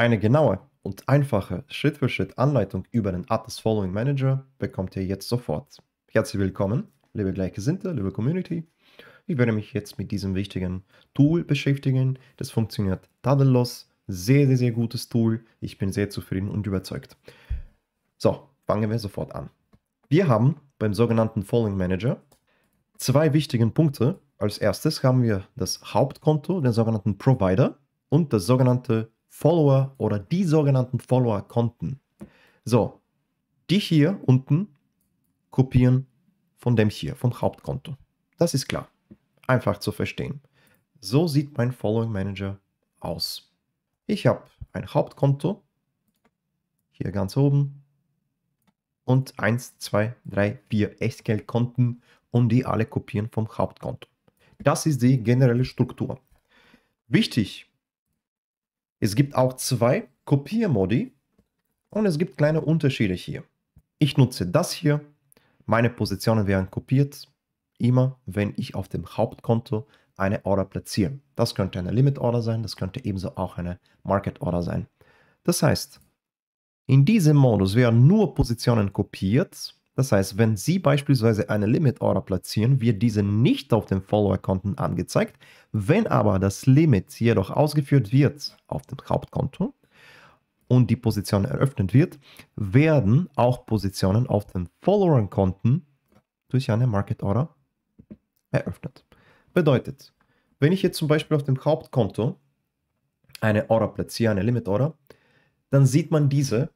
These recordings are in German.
Eine genaue und einfache Schritt-für-Schritt-Anleitung über den Atlas Following Manager bekommt ihr jetzt sofort. Herzlich willkommen, liebe Gleichgesinnte, liebe Community. Ich werde mich jetzt mit diesem wichtigen Tool beschäftigen. Das funktioniert tadellos. Sehr, sehr, sehr gutes Tool. Ich bin sehr zufrieden und überzeugt. So, fangen wir sofort an. Wir haben beim sogenannten Following Manager zwei wichtigen Punkte. Als erstes haben wir das Hauptkonto, den sogenannten Provider und das sogenannte Follower oder die sogenannten Follower-Konten. So, die hier unten kopieren von dem hier, vom Hauptkonto. Das ist klar. Einfach zu verstehen. So sieht mein Following Manager aus. Ich habe ein Hauptkonto, hier ganz oben, und 1, 2, 3, 4 Echtgeldkonten und die alle kopieren vom Hauptkonto. Das ist die generelle Struktur. Wichtig, es gibt auch zwei Kopiermodi und es gibt kleine Unterschiede hier. Ich nutze das hier, meine Positionen werden kopiert, immer wenn ich auf dem Hauptkonto eine Order platziere. Das könnte eine Limit Order sein, das könnte ebenso auch eine Market Order sein. Das heißt, in diesem Modus werden nur Positionen kopiert das heißt, wenn Sie beispielsweise eine Limit Order platzieren, wird diese nicht auf dem Follower-Konten angezeigt. Wenn aber das Limit jedoch ausgeführt wird auf dem Hauptkonto und die Position eröffnet wird, werden auch Positionen auf dem Follower-Konten durch eine Market Order eröffnet. Bedeutet, wenn ich jetzt zum Beispiel auf dem Hauptkonto eine Order platziere, eine Limit Order, dann sieht man diese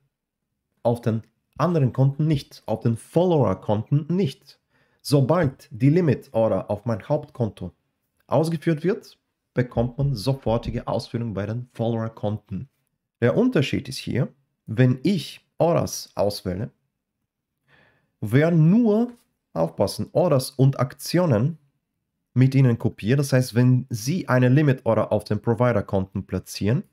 auf den anderen Konten nicht, auf den Follower-Konten nicht. Sobald die Limit-Order auf mein Hauptkonto ausgeführt wird, bekommt man sofortige Ausführung bei den Follower-Konten. Der Unterschied ist hier, wenn ich Orders auswähle, werden nur, aufpassen, Orders und Aktionen mit ihnen kopiert. Das heißt, wenn Sie eine Limit-Order auf den Provider-Konten platzieren,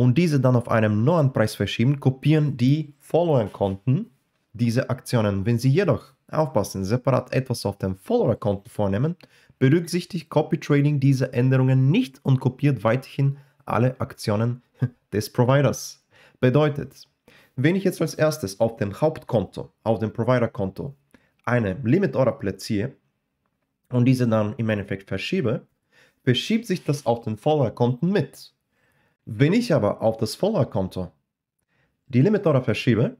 und diese dann auf einem neuen Preis verschieben, kopieren die Follower-Konten diese Aktionen. Wenn Sie jedoch aufpassen, separat etwas auf dem Follower-Konten vornehmen, berücksichtigt Copy Trading diese Änderungen nicht und kopiert weiterhin alle Aktionen des Providers. Bedeutet, wenn ich jetzt als erstes auf dem Hauptkonto, auf dem Provider-Konto, eine Limit Order platziere und diese dann im Endeffekt verschiebe, verschiebt sich das auf den Follower-Konten mit. Wenn ich aber auf das Follower-Konto die Limit Order verschiebe,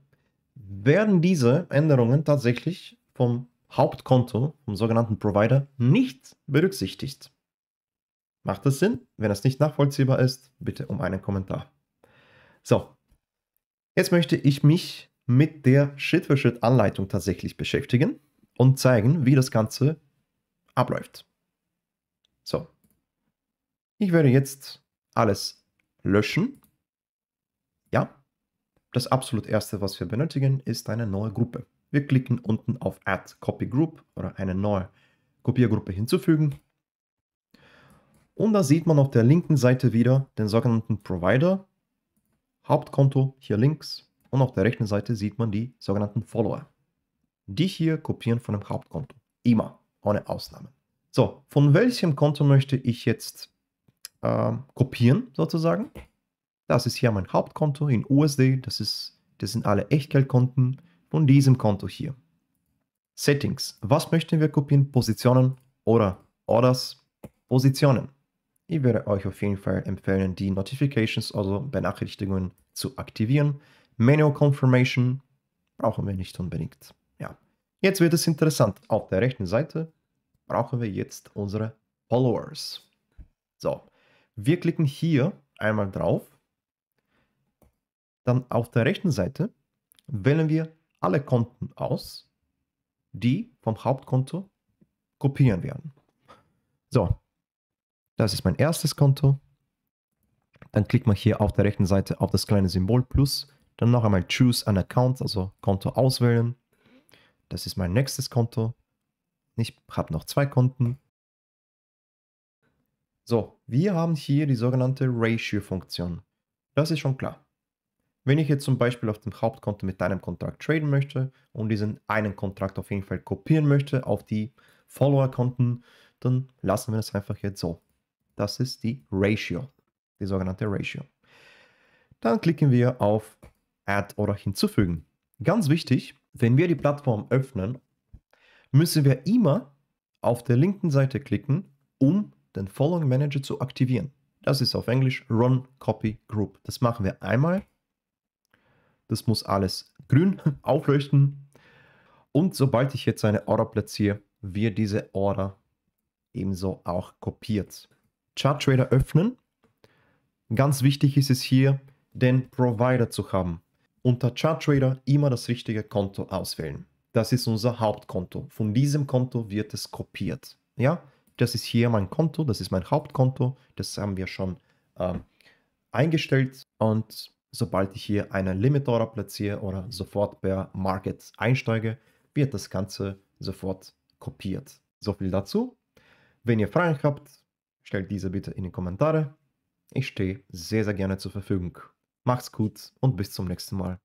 werden diese Änderungen tatsächlich vom Hauptkonto, vom sogenannten Provider, nicht berücksichtigt. Macht das Sinn? Wenn das nicht nachvollziehbar ist, bitte um einen Kommentar. So, jetzt möchte ich mich mit der Schritt-für-Schritt-Anleitung tatsächlich beschäftigen und zeigen, wie das Ganze abläuft. So, ich werde jetzt alles löschen. Ja, das absolut erste, was wir benötigen, ist eine neue Gruppe. Wir klicken unten auf Add Copy Group oder eine neue Kopiergruppe hinzufügen. Und da sieht man auf der linken Seite wieder den sogenannten Provider, Hauptkonto hier links und auf der rechten Seite sieht man die sogenannten Follower. Die hier kopieren von dem Hauptkonto. Immer, ohne Ausnahme. So, von welchem Konto möchte ich jetzt äh, kopieren sozusagen. Das ist hier mein Hauptkonto in USD, das, ist, das sind alle Echtgeldkonten von diesem Konto hier. Settings. Was möchten wir kopieren? Positionen oder Orders? Positionen. Ich werde euch auf jeden Fall empfehlen, die Notifications, also Benachrichtigungen, zu aktivieren. Manual Confirmation brauchen wir nicht unbedingt. Ja. Jetzt wird es interessant. Auf der rechten Seite brauchen wir jetzt unsere Followers. So, wir klicken hier einmal drauf. Dann auf der rechten Seite wählen wir alle Konten aus, die vom Hauptkonto kopieren werden. So, das ist mein erstes Konto. Dann klickt man hier auf der rechten Seite auf das kleine Symbol Plus. Dann noch einmal Choose an Account, also Konto auswählen. Das ist mein nächstes Konto. Ich habe noch zwei Konten. So, wir haben hier die sogenannte Ratio-Funktion. Das ist schon klar. Wenn ich jetzt zum Beispiel auf dem Hauptkonto mit einem Kontrakt traden möchte und diesen einen Kontrakt auf jeden Fall kopieren möchte auf die Follower-Konten, dann lassen wir das einfach jetzt so. Das ist die Ratio, die sogenannte Ratio. Dann klicken wir auf Add oder hinzufügen. Ganz wichtig, wenn wir die Plattform öffnen, müssen wir immer auf der linken Seite klicken, um den Following Manager zu aktivieren. Das ist auf Englisch Run Copy Group. Das machen wir einmal. Das muss alles grün aufleuchten. Und sobald ich jetzt eine Order platziere, wird diese Order ebenso auch kopiert. Chart Trader öffnen. Ganz wichtig ist es hier, den Provider zu haben. Unter Chart Trader immer das richtige Konto auswählen. Das ist unser Hauptkonto. Von diesem Konto wird es kopiert. Ja, das ist hier mein Konto, das ist mein Hauptkonto, das haben wir schon ähm, eingestellt und sobald ich hier einen Limit Order platziere oder sofort per Market einsteige, wird das Ganze sofort kopiert. So viel dazu. Wenn ihr Fragen habt, stellt diese bitte in die Kommentare. Ich stehe sehr, sehr gerne zur Verfügung. Macht's gut und bis zum nächsten Mal.